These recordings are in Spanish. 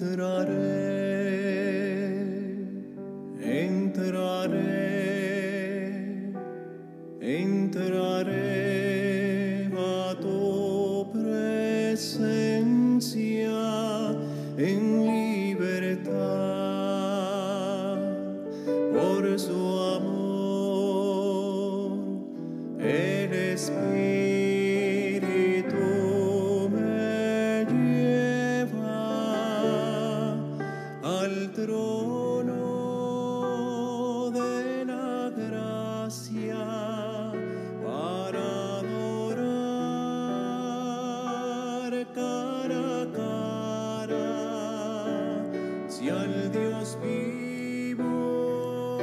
intrare al Dios vivo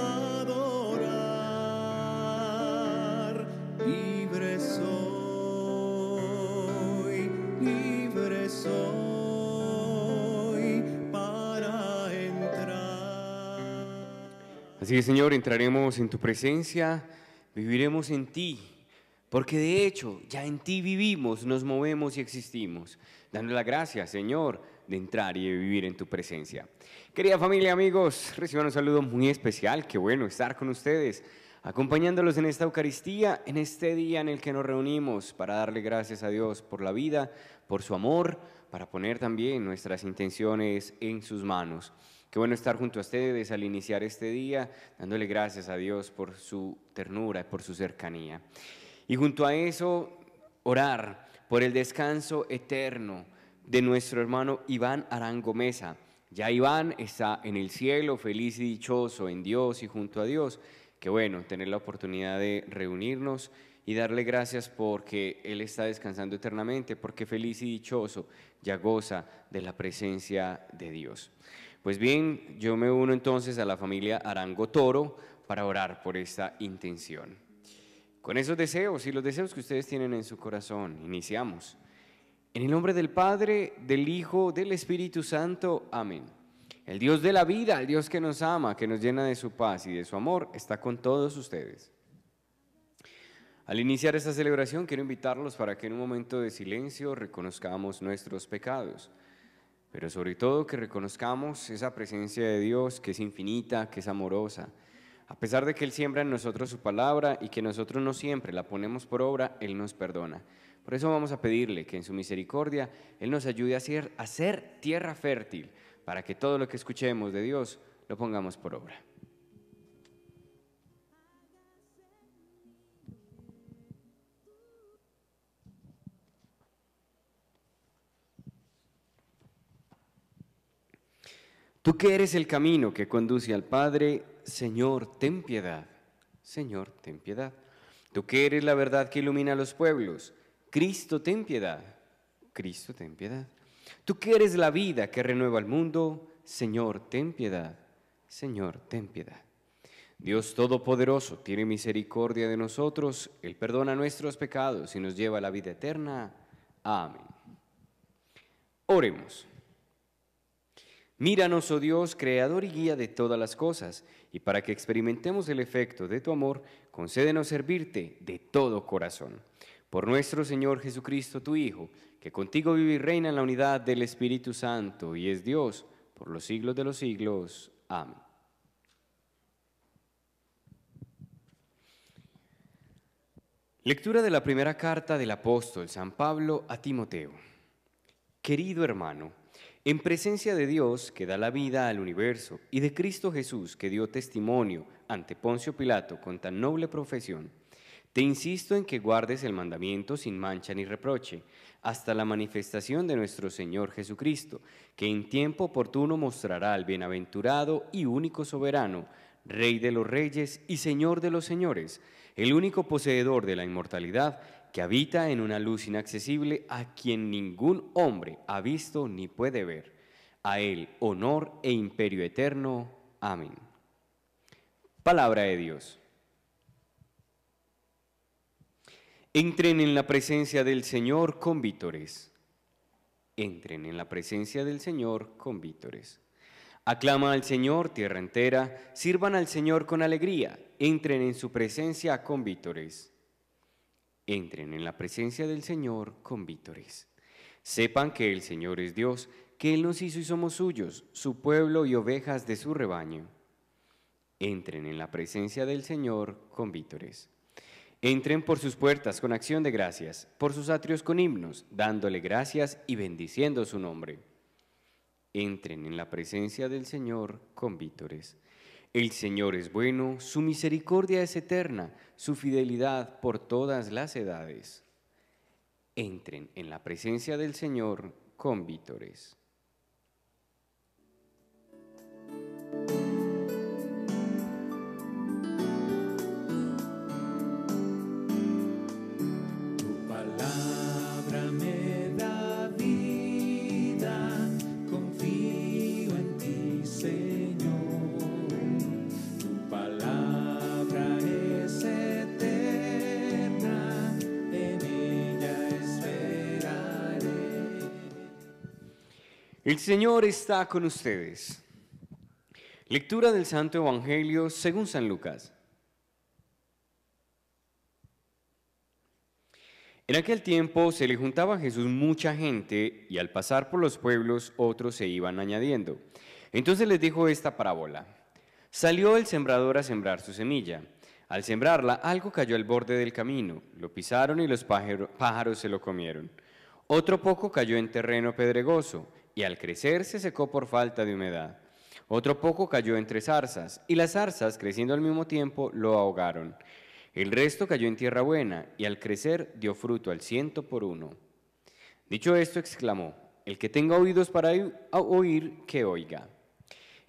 adorar, libre soy, libre soy para entrar. Así que Señor, entraremos en tu presencia, viviremos en ti. Porque de hecho ya en ti vivimos, nos movemos y existimos. Dando la gracia, Señor, de entrar y vivir en tu presencia. Querida familia, amigos, reciban un saludo muy especial. Qué bueno estar con ustedes, acompañándolos en esta Eucaristía, en este día en el que nos reunimos para darle gracias a Dios por la vida, por su amor, para poner también nuestras intenciones en sus manos. Qué bueno estar junto a ustedes al iniciar este día, dándole gracias a Dios por su ternura y por su cercanía. Y junto a eso, orar por el descanso eterno de nuestro hermano Iván Arango Mesa. Ya Iván está en el cielo, feliz y dichoso en Dios y junto a Dios. Qué bueno tener la oportunidad de reunirnos y darle gracias porque Él está descansando eternamente, porque feliz y dichoso ya goza de la presencia de Dios. Pues bien, yo me uno entonces a la familia Arango Toro para orar por esta intención. Con esos deseos y los deseos que ustedes tienen en su corazón, iniciamos. En el nombre del Padre, del Hijo, del Espíritu Santo. Amén. El Dios de la vida, el Dios que nos ama, que nos llena de su paz y de su amor, está con todos ustedes. Al iniciar esta celebración, quiero invitarlos para que en un momento de silencio reconozcamos nuestros pecados, pero sobre todo que reconozcamos esa presencia de Dios que es infinita, que es amorosa. A pesar de que Él siembra en nosotros su palabra y que nosotros no siempre la ponemos por obra, Él nos perdona. Por eso vamos a pedirle que en su misericordia Él nos ayude a hacer tierra fértil para que todo lo que escuchemos de Dios lo pongamos por obra. Tú que eres el camino que conduce al Padre, Señor, ten piedad. Señor, ten piedad. Tú que eres la verdad que ilumina a los pueblos, Cristo, ten piedad. Cristo, ten piedad. Tú que eres la vida que renueva el mundo, Señor, ten piedad. Señor, ten piedad. Dios Todopoderoso tiene misericordia de nosotros, Él perdona nuestros pecados y nos lleva a la vida eterna. Amén. Oremos. Míranos, oh Dios, creador y guía de todas las cosas, y para que experimentemos el efecto de tu amor, concédenos servirte de todo corazón por nuestro Señor Jesucristo, tu Hijo, que contigo vive y reina en la unidad del Espíritu Santo y es Dios por los siglos de los siglos. Amén. Lectura de la primera carta del apóstol San Pablo a Timoteo. Querido hermano, en presencia de Dios que da la vida al universo y de Cristo Jesús que dio testimonio ante Poncio Pilato con tan noble profesión, te insisto en que guardes el mandamiento sin mancha ni reproche, hasta la manifestación de nuestro Señor Jesucristo, que en tiempo oportuno mostrará al bienaventurado y único soberano, Rey de los Reyes y Señor de los Señores, el único poseedor de la inmortalidad, que habita en una luz inaccesible a quien ningún hombre ha visto ni puede ver. A Él honor e imperio eterno. Amén. Palabra de Dios. Entren en la presencia del Señor con vítores. Entren en la presencia del Señor con vítores. Aclama al Señor, tierra entera, sirvan al Señor con alegría, entren en su presencia con vítores. Entren en la presencia del Señor con vítores. Sepan que el Señor es Dios, que Él nos hizo y somos suyos, su pueblo y ovejas de su rebaño. Entren en la presencia del Señor con vítores. Entren por sus puertas con acción de gracias, por sus atrios con himnos, dándole gracias y bendiciendo su nombre. Entren en la presencia del Señor con vítores. El Señor es bueno, su misericordia es eterna, su fidelidad por todas las edades. Entren en la presencia del Señor con vítores. El Señor está con ustedes. Lectura del Santo Evangelio según San Lucas. En aquel tiempo se le juntaba a Jesús mucha gente y al pasar por los pueblos otros se iban añadiendo. Entonces les dijo esta parábola. Salió el sembrador a sembrar su semilla. Al sembrarla algo cayó al borde del camino, lo pisaron y los pájaros se lo comieron. Otro poco cayó en terreno pedregoso y al crecer se secó por falta de humedad. Otro poco cayó entre zarzas, y las zarzas, creciendo al mismo tiempo, lo ahogaron. El resto cayó en tierra buena, y al crecer dio fruto al ciento por uno. Dicho esto, exclamó, El que tenga oídos para oír, que oiga.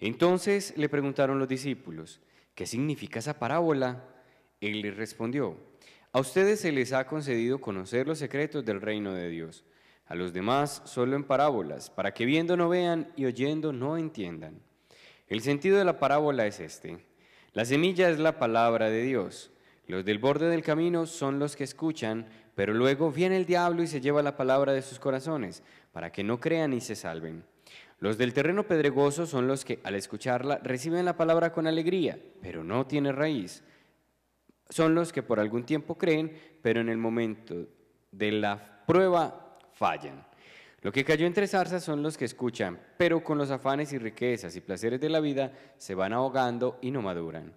Entonces le preguntaron los discípulos, ¿qué significa esa parábola? Él les respondió, A ustedes se les ha concedido conocer los secretos del reino de Dios a los demás solo en parábolas, para que viendo no vean y oyendo no entiendan. El sentido de la parábola es este. La semilla es la palabra de Dios. Los del borde del camino son los que escuchan, pero luego viene el diablo y se lleva la palabra de sus corazones, para que no crean y se salven. Los del terreno pedregoso son los que al escucharla reciben la palabra con alegría, pero no tiene raíz. Son los que por algún tiempo creen, pero en el momento de la prueba fallan. Lo que cayó entre zarzas son los que escuchan, pero con los afanes y riquezas y placeres de la vida se van ahogando y no maduran.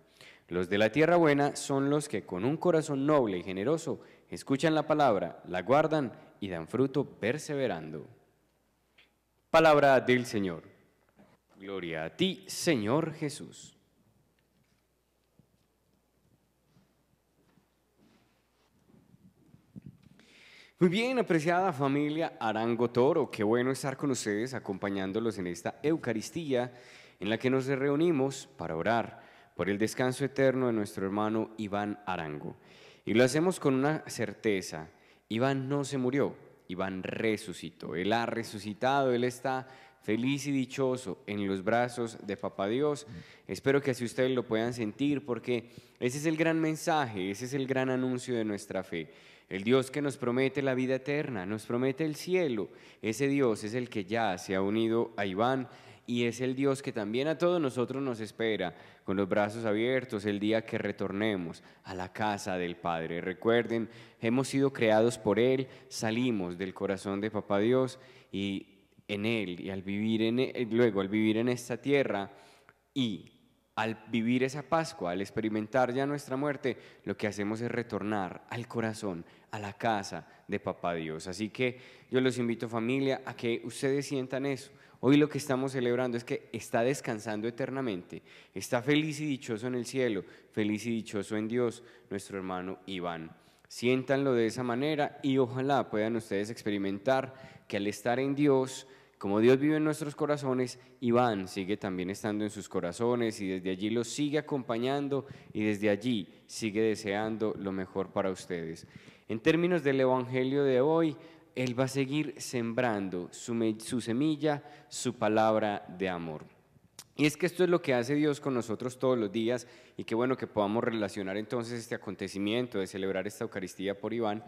Los de la tierra buena son los que con un corazón noble y generoso escuchan la palabra, la guardan y dan fruto perseverando. Palabra del Señor. Gloria a ti, Señor Jesús. Muy bien, apreciada familia Arango Toro, qué bueno estar con ustedes acompañándolos en esta Eucaristía en la que nos reunimos para orar por el descanso eterno de nuestro hermano Iván Arango. Y lo hacemos con una certeza, Iván no se murió, Iván resucitó, él ha resucitado, él está feliz y dichoso en los brazos de Papá Dios. Mm. Espero que así ustedes lo puedan sentir porque ese es el gran mensaje, ese es el gran anuncio de nuestra fe el Dios que nos promete la vida eterna, nos promete el cielo. Ese Dios es el que ya se ha unido a Iván y es el Dios que también a todos nosotros nos espera con los brazos abiertos el día que retornemos a la casa del Padre. Recuerden, hemos sido creados por Él, salimos del corazón de Papá Dios y en Él y al vivir en e, luego al vivir en esta tierra y al vivir esa Pascua, al experimentar ya nuestra muerte, lo que hacemos es retornar al corazón, a la casa de Papá Dios. Así que yo los invito familia a que ustedes sientan eso. Hoy lo que estamos celebrando es que está descansando eternamente, está feliz y dichoso en el cielo, feliz y dichoso en Dios, nuestro hermano Iván. Siéntanlo de esa manera y ojalá puedan ustedes experimentar que al estar en Dios, como Dios vive en nuestros corazones, Iván sigue también estando en sus corazones y desde allí los sigue acompañando y desde allí sigue deseando lo mejor para ustedes. En términos del Evangelio de hoy, Él va a seguir sembrando su, semilla, su palabra de amor. Y es que esto es lo que hace Dios con nosotros todos los días y qué bueno que podamos relacionar entonces este acontecimiento de celebrar esta Eucaristía por Iván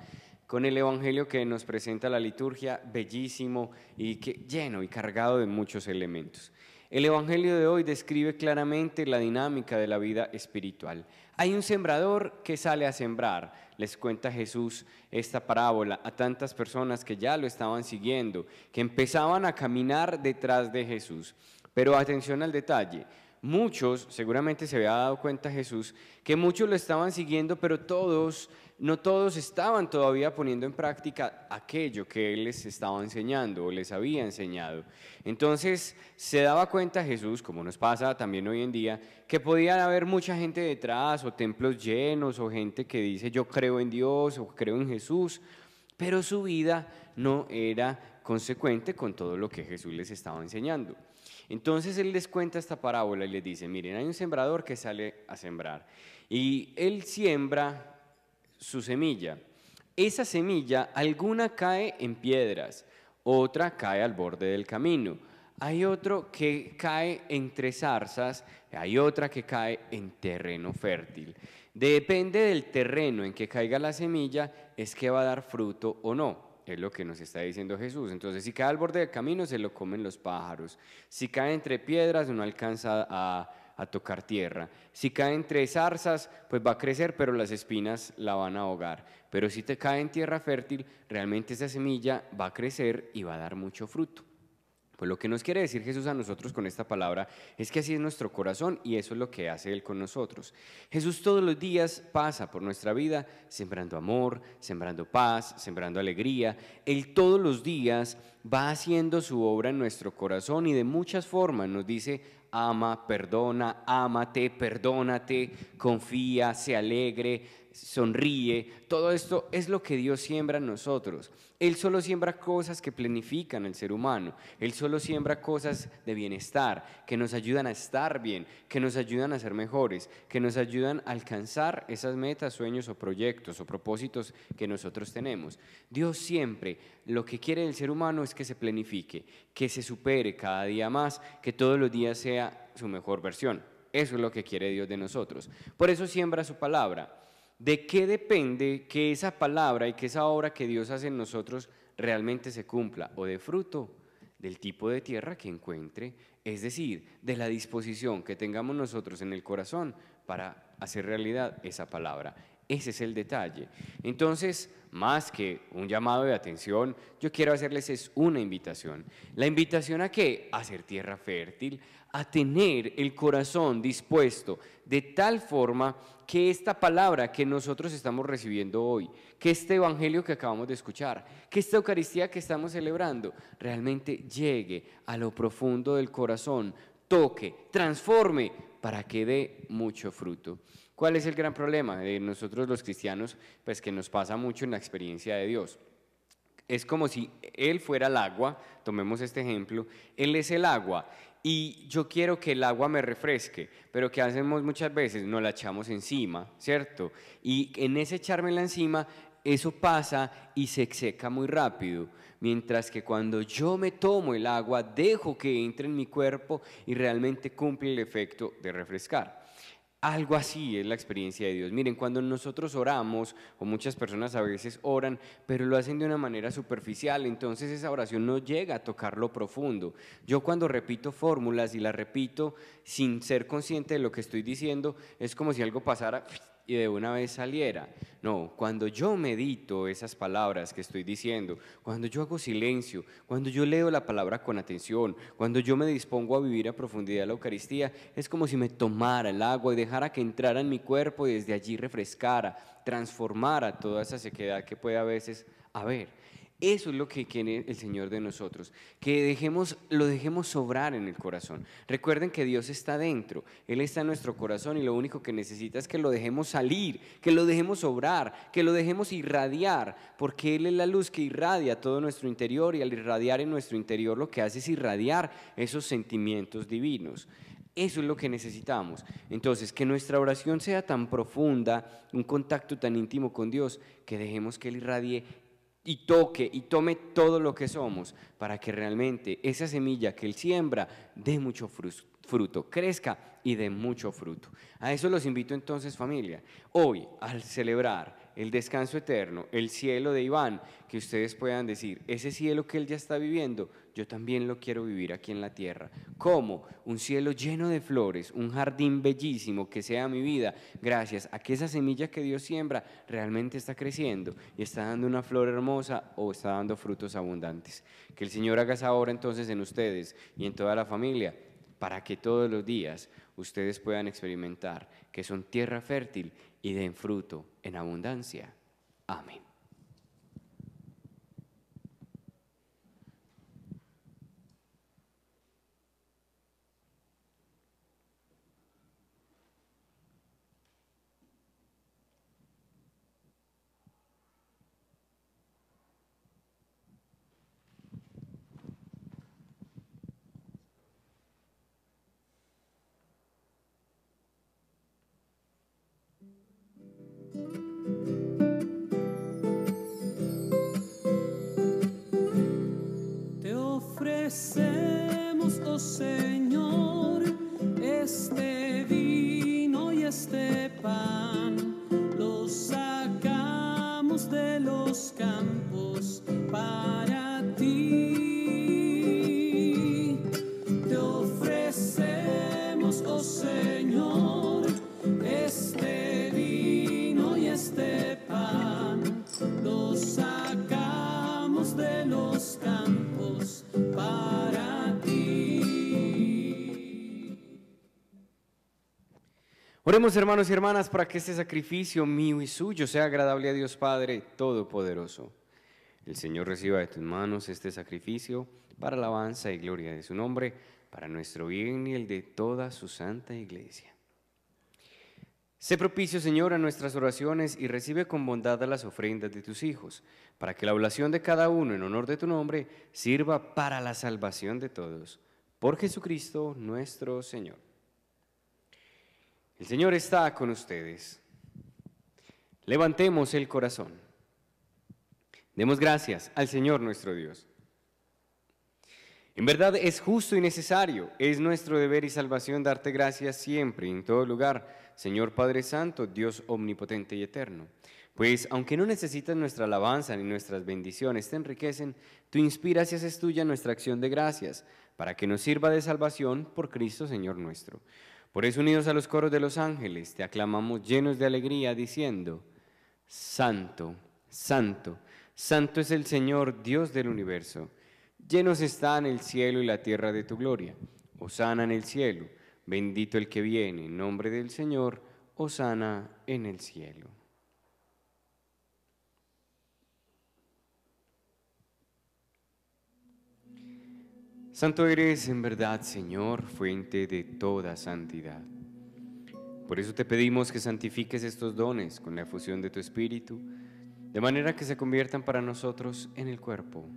con el Evangelio que nos presenta la liturgia, bellísimo y que, lleno y cargado de muchos elementos. El Evangelio de hoy describe claramente la dinámica de la vida espiritual. Hay un sembrador que sale a sembrar. Les cuenta Jesús esta parábola a tantas personas que ya lo estaban siguiendo, que empezaban a caminar detrás de Jesús. Pero atención al detalle, muchos, seguramente se había dado cuenta Jesús, que muchos lo estaban siguiendo, pero todos, no todos estaban todavía poniendo en práctica aquello que Él les estaba enseñando o les había enseñado. Entonces se daba cuenta Jesús, como nos pasa también hoy en día, que podían haber mucha gente detrás o templos llenos o gente que dice yo creo en Dios o creo en Jesús, pero su vida no era consecuente con todo lo que Jesús les estaba enseñando. Entonces él les cuenta esta parábola y les dice, miren, hay un sembrador que sale a sembrar y él siembra su semilla. Esa semilla, alguna cae en piedras, otra cae al borde del camino, hay otro que cae entre zarzas, hay otra que cae en terreno fértil. Depende del terreno en que caiga la semilla, es que va a dar fruto o no. Es lo que nos está diciendo Jesús. Entonces, si cae al borde del camino, se lo comen los pájaros. Si cae entre piedras, no alcanza a, a tocar tierra. Si cae entre zarzas, pues va a crecer, pero las espinas la van a ahogar. Pero si te cae en tierra fértil, realmente esa semilla va a crecer y va a dar mucho fruto. Pues lo que nos quiere decir Jesús a nosotros con esta palabra es que así es nuestro corazón y eso es lo que hace Él con nosotros. Jesús todos los días pasa por nuestra vida sembrando amor, sembrando paz, sembrando alegría. Él todos los días va haciendo su obra en nuestro corazón y de muchas formas nos dice, ama, perdona, ámate, perdónate, confía, se alegre, sonríe, todo esto es lo que Dios siembra en nosotros. Él solo siembra cosas que planifican el ser humano, Él solo siembra cosas de bienestar, que nos ayudan a estar bien, que nos ayudan a ser mejores, que nos ayudan a alcanzar esas metas, sueños o proyectos o propósitos que nosotros tenemos. Dios siempre lo que quiere del ser humano es que se planifique, que se supere cada día más, que todos los días sea su mejor versión. Eso es lo que quiere Dios de nosotros. Por eso siembra su palabra. ¿De qué depende que esa palabra y que esa obra que Dios hace en nosotros realmente se cumpla? ¿O de fruto? Del tipo de tierra que encuentre, es decir, de la disposición que tengamos nosotros en el corazón para hacer realidad esa palabra. Ese es el detalle. Entonces, más que un llamado de atención, yo quiero hacerles es una invitación. La invitación a qué? A ser tierra fértil, a tener el corazón dispuesto de tal forma que esta palabra que nosotros estamos recibiendo hoy, que este Evangelio que acabamos de escuchar, que esta Eucaristía que estamos celebrando, realmente llegue a lo profundo del corazón, toque, transforme para que dé mucho fruto. ¿Cuál es el gran problema de nosotros los cristianos? Pues que nos pasa mucho en la experiencia de Dios es como si Él fuera el agua, tomemos este ejemplo, Él es el agua y yo quiero que el agua me refresque, pero que hacemos muchas veces? Nos la echamos encima, ¿cierto? Y en ese echármela encima, eso pasa y se seca muy rápido, mientras que cuando yo me tomo el agua, dejo que entre en mi cuerpo y realmente cumple el efecto de refrescar. Algo así es la experiencia de Dios. Miren, cuando nosotros oramos, o muchas personas a veces oran, pero lo hacen de una manera superficial, entonces esa oración no llega a tocar lo profundo. Yo cuando repito fórmulas y las repito sin ser consciente de lo que estoy diciendo, es como si algo pasara y de una vez saliera. No, cuando yo medito esas palabras que estoy diciendo, cuando yo hago silencio, cuando yo leo la palabra con atención, cuando yo me dispongo a vivir a profundidad la Eucaristía, es como si me tomara el agua y dejara que entrara en mi cuerpo y desde allí refrescara, transformara toda esa sequedad que puede a veces haber. Eso es lo que quiere el Señor de nosotros, que dejemos, lo dejemos sobrar en el corazón. Recuerden que Dios está dentro, Él está en nuestro corazón y lo único que necesita es que lo dejemos salir, que lo dejemos sobrar, que lo dejemos irradiar, porque Él es la luz que irradia todo nuestro interior y al irradiar en nuestro interior lo que hace es irradiar esos sentimientos divinos. Eso es lo que necesitamos. Entonces, que nuestra oración sea tan profunda, un contacto tan íntimo con Dios, que dejemos que Él irradie y toque y tome todo lo que somos para que realmente esa semilla que Él siembra dé mucho fruto, crezca y dé mucho fruto. A eso los invito entonces familia. Hoy, al celebrar el descanso eterno, el cielo de Iván, que ustedes puedan decir, ese cielo que él ya está viviendo, yo también lo quiero vivir aquí en la tierra. ¿Cómo? Un cielo lleno de flores, un jardín bellísimo que sea mi vida, gracias a que esa semilla que Dios siembra realmente está creciendo y está dando una flor hermosa o está dando frutos abundantes. Que el Señor haga esa obra entonces en ustedes y en toda la familia para que todos los días ustedes puedan experimentar que son tierra fértil y den fruto en abundancia. Amén. hermanos y hermanas para que este sacrificio mío y suyo sea agradable a Dios Padre Todopoderoso. El Señor reciba de tus manos este sacrificio para alabanza y gloria de su nombre, para nuestro bien y el de toda su santa iglesia. Sé propicio, Señor, a nuestras oraciones y recibe con bondad las ofrendas de tus hijos, para que la oblación de cada uno en honor de tu nombre sirva para la salvación de todos. Por Jesucristo nuestro Señor. El Señor está con ustedes. Levantemos el corazón. Demos gracias al Señor nuestro Dios. En verdad es justo y necesario, es nuestro deber y salvación darte gracias siempre y en todo lugar, Señor Padre Santo, Dios omnipotente y eterno. Pues aunque no necesitas nuestra alabanza ni nuestras bendiciones, te enriquecen, tú inspiras y haces tuya nuestra acción de gracias, para que nos sirva de salvación por Cristo Señor nuestro por eso unidos a los coros de los ángeles, te aclamamos llenos de alegría, diciendo, Santo, Santo, Santo es el Señor, Dios del universo. Llenos están el cielo y la tierra de tu gloria. Osana en el cielo, bendito el que viene, en nombre del Señor, Osana en el cielo. Santo eres en verdad, Señor, fuente de toda santidad. Por eso te pedimos que santifiques estos dones con la efusión de tu Espíritu, de manera que se conviertan para nosotros en el cuerpo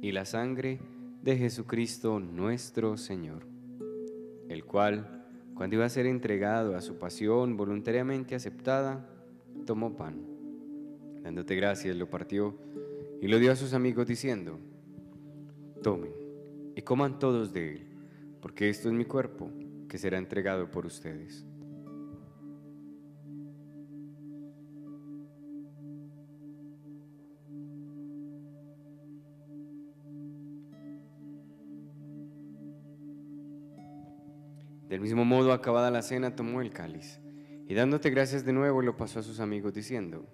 y la sangre de Jesucristo nuestro Señor, el cual, cuando iba a ser entregado a su pasión voluntariamente aceptada, tomó pan. Dándote gracias, lo partió y lo dio a sus amigos diciendo, tomen y coman todos de él, porque esto es mi cuerpo que será entregado por ustedes. Del mismo modo, acabada la cena, tomó el cáliz y dándote gracias de nuevo lo pasó a sus amigos diciendo,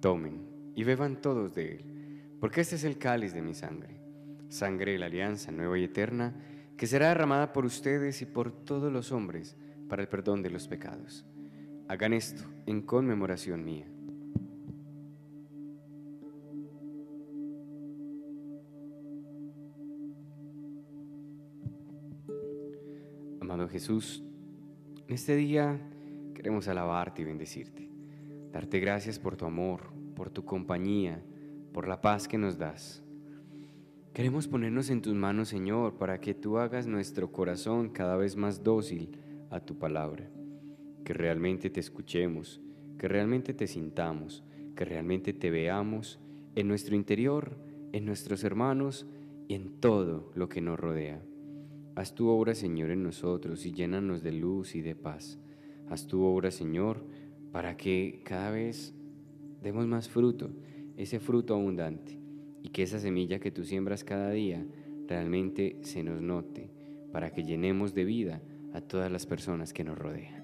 tomen y beban todos de él, porque este es el cáliz de mi sangre sangre de la alianza nueva y eterna, que será derramada por ustedes y por todos los hombres para el perdón de los pecados. Hagan esto en conmemoración mía. Amado Jesús, en este día queremos alabarte y bendecirte, darte gracias por tu amor, por tu compañía, por la paz que nos das Queremos ponernos en tus manos, Señor, para que tú hagas nuestro corazón cada vez más dócil a tu palabra. Que realmente te escuchemos, que realmente te sintamos, que realmente te veamos en nuestro interior, en nuestros hermanos y en todo lo que nos rodea. Haz tu obra, Señor, en nosotros y llénanos de luz y de paz. Haz tu obra, Señor, para que cada vez demos más fruto, ese fruto abundante y que esa semilla que tú siembras cada día realmente se nos note para que llenemos de vida a todas las personas que nos rodean.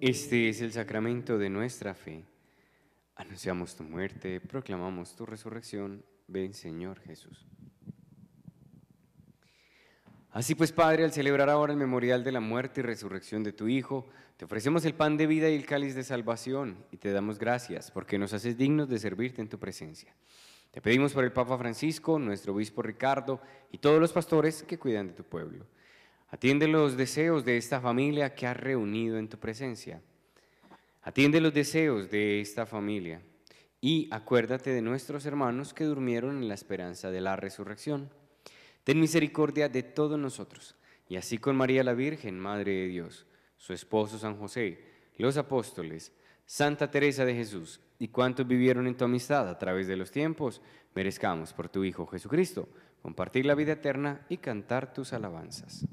Este es el sacramento de nuestra fe. Anunciamos tu muerte, proclamamos tu resurrección. Ven Señor Jesús. Así pues, Padre, al celebrar ahora el memorial de la muerte y resurrección de tu Hijo, te ofrecemos el pan de vida y el cáliz de salvación y te damos gracias porque nos haces dignos de servirte en tu presencia. Te pedimos por el Papa Francisco, nuestro obispo Ricardo y todos los pastores que cuidan de tu pueblo. Atiende los deseos de esta familia que has reunido en tu presencia. Atiende los deseos de esta familia y acuérdate de nuestros hermanos que durmieron en la esperanza de la resurrección ten misericordia de todos nosotros. Y así con María la Virgen, Madre de Dios, su esposo San José, los apóstoles, Santa Teresa de Jesús y cuantos vivieron en tu amistad a través de los tiempos, merezcamos por tu Hijo Jesucristo compartir la vida eterna y cantar tus alabanzas.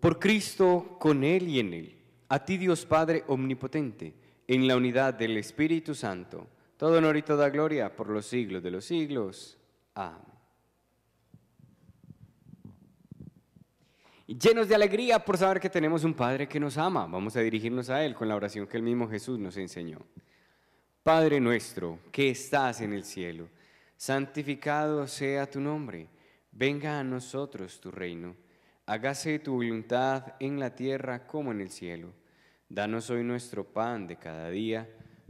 Por Cristo, con Él y en Él, a ti Dios Padre Omnipotente, en la unidad del Espíritu Santo, todo honor y toda gloria por los siglos de los siglos. Amén. Llenos de alegría por saber que tenemos un Padre que nos ama, vamos a dirigirnos a Él con la oración que el mismo Jesús nos enseñó. Padre nuestro, que estás en el cielo, santificado sea tu nombre, venga a nosotros tu reino, hágase tu voluntad en la tierra como en el cielo. Danos hoy nuestro pan de cada día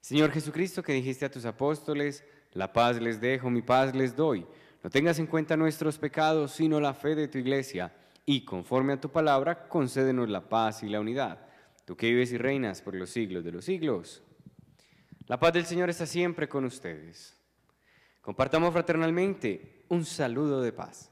Señor Jesucristo, que dijiste a tus apóstoles, la paz les dejo, mi paz les doy. No tengas en cuenta nuestros pecados, sino la fe de tu iglesia, y conforme a tu palabra, concédenos la paz y la unidad. Tú que vives y reinas por los siglos de los siglos. La paz del Señor está siempre con ustedes. Compartamos fraternalmente un saludo de paz.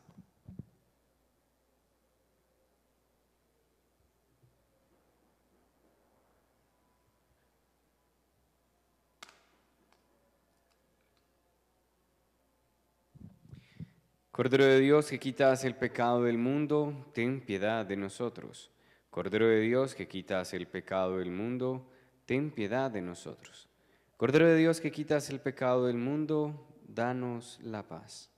Cordero de Dios que quitas el pecado del mundo, ten piedad de nosotros. Cordero de Dios que quitas el pecado del mundo, ten piedad de nosotros. Cordero de Dios que quitas el pecado del mundo, danos la paz.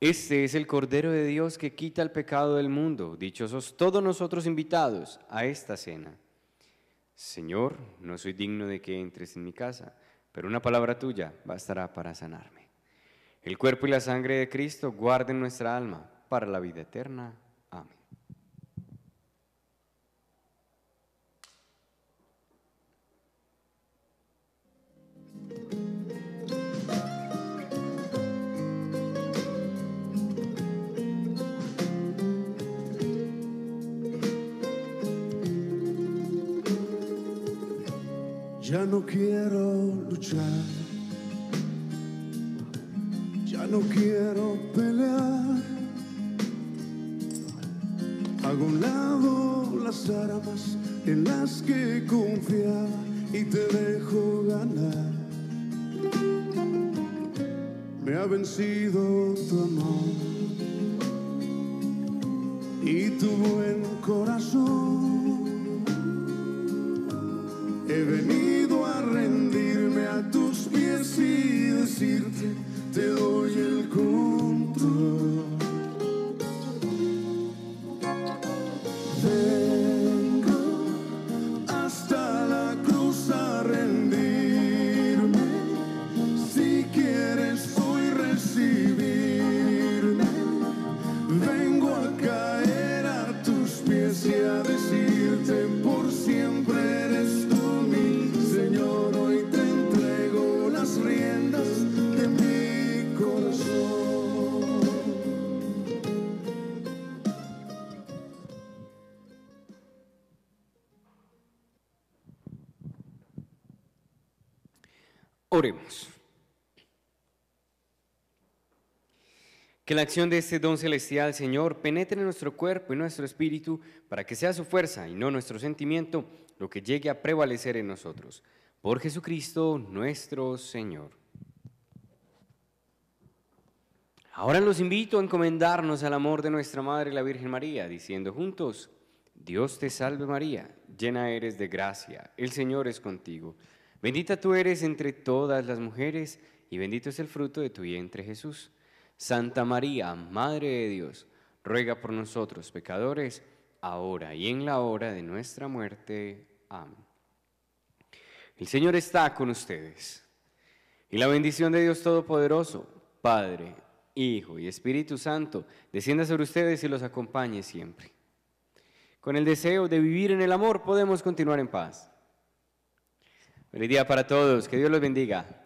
Este es el Cordero de Dios que quita el pecado del mundo. Dichosos todos nosotros invitados a esta cena. Señor, no soy digno de que entres en mi casa, pero una palabra tuya bastará para sanarme. El cuerpo y la sangre de Cristo guarden nuestra alma para la vida eterna. las armas en las que confiaba y te dejo ganar. Me ha vencido tu amor y tu buen corazón. He venido a rendirme a tus pies y decirte, te doy Que la acción de este don celestial, Señor, penetre en nuestro cuerpo y nuestro espíritu para que sea su fuerza y no nuestro sentimiento lo que llegue a prevalecer en nosotros. Por Jesucristo nuestro Señor. Ahora los invito a encomendarnos al amor de nuestra Madre la Virgen María, diciendo juntos, Dios te salve María, llena eres de gracia, el Señor es contigo. Bendita tú eres entre todas las mujeres, y bendito es el fruto de tu vientre Jesús. Santa María, Madre de Dios, ruega por nosotros pecadores, ahora y en la hora de nuestra muerte. Amén. El Señor está con ustedes. Y la bendición de Dios Todopoderoso, Padre, Hijo y Espíritu Santo, descienda sobre ustedes y los acompañe siempre. Con el deseo de vivir en el amor podemos continuar en paz. ¡Buen día para todos. Que Dios los bendiga.